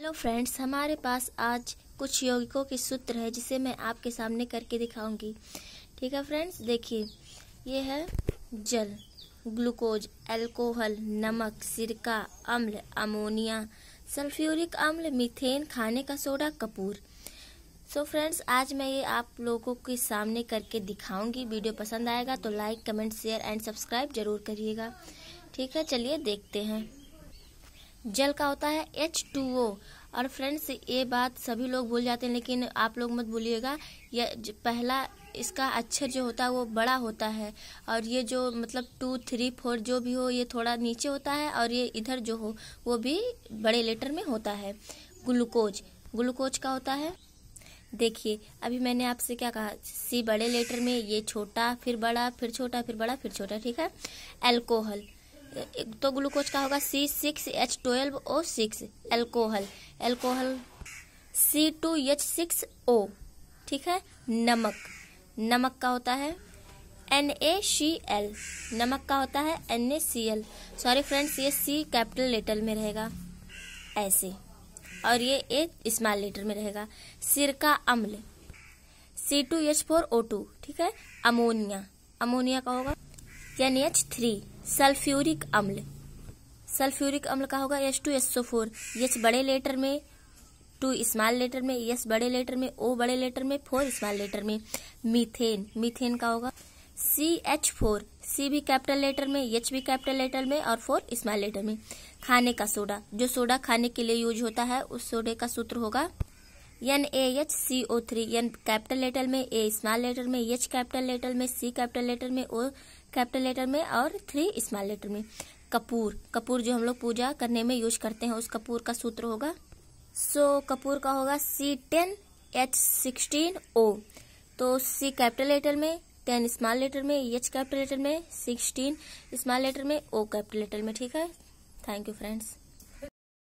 hello friends हमारे पास आज कुछ यौगिकों के सूत्र है जिसे मैं आपके सामने करके दिखाऊंगी ठीक है फ्रेंड्स देखिए ये है जल ग्लूकोज अल्कोहल नमक सिरका अम्ल अमोनिया सल्फ्यूरिक अम्ल मीथेन खाने का सोडा कपूर सो so फ्रेंड्स आज मैं ये आप लोगों के सामने करके दिखाऊंगी वीडियो पसंद आएगा तो like comment share and subscribe जरूर करिएगा ठीक है चलिए देखते हैं जल का होता है एच टू ओ और फ्रेंड्स ये बात सभी लोग भूल जाते हैं लेकिन आप लोग मत भूलिएगा ये पहला इसका अक्षर जो होता है वो बड़ा होता है और ये जो मतलब टू थ्री फोर जो भी हो ये थोड़ा नीचे होता है और ये इधर जो हो वो भी बड़े लेटर में होता है ग्लूकोज ग्लूकोज का होता है देखिए अभी मैंने आपसे क्या कहा सी बड़े लेटर में ये छोटा फिर बड़ा फिर छोटा फिर बड़ा फिर छोटा ठीक है एल्कोहल तो ग्लूकोज का होगा C six H twelve O six alcohol alcohol C two H six O ठीक है नमक नमक का होता है एन ए सी एल नमक का होता है N A C L sorry friends ये सी कैपिटल लेटर में रहेगा ऐसे और ये ए स्मॉल लेटर में रहेगा सिरका अम्ल C two H four O two ठीक है अमोनिया अमोनिया का होगा एन एच थ्री सल्फ्यूरिक अम्ल सल्फ्यूरिक अम्ल का होगा S two SO four H बड़े लेटर में टू स्मॉल लेटर में एस बड़े लेटर में ओ बड़े लेटर में फोर स्मॉल लेटर में मीथेन मीथेन का होगा सी एच फोर सी भी कैपिटल लेटर में एच भी कैपिटल लेटर में और फोर स्मॉल लेटर में खाने का सोडा जो सोडा खाने के लिए यूज होता है उस सोडे का सूत्र होगा N A H C O three N capital letter में ए स्मॉल लेटर में एच कैपिटल लेटर में सी कैपिटल लेटर में ओ कैपिटल लेटर में और थ्री स्मॉल लेटर में कपूर कपूर जो हम लोग पूजा करने में यूज करते हैं उस कपूर का सूत्र होगा सो so, कपूर का होगा C ten H sixteen O तो सी कैपिटल लेटर में टेन स्मॉल लेटर में एच कैपिटल लेटर में सिक्सटीन स्मॉल लेटर में ओ कैपिटल लेटर में ठीक है थैंक यू फ्रेंड्स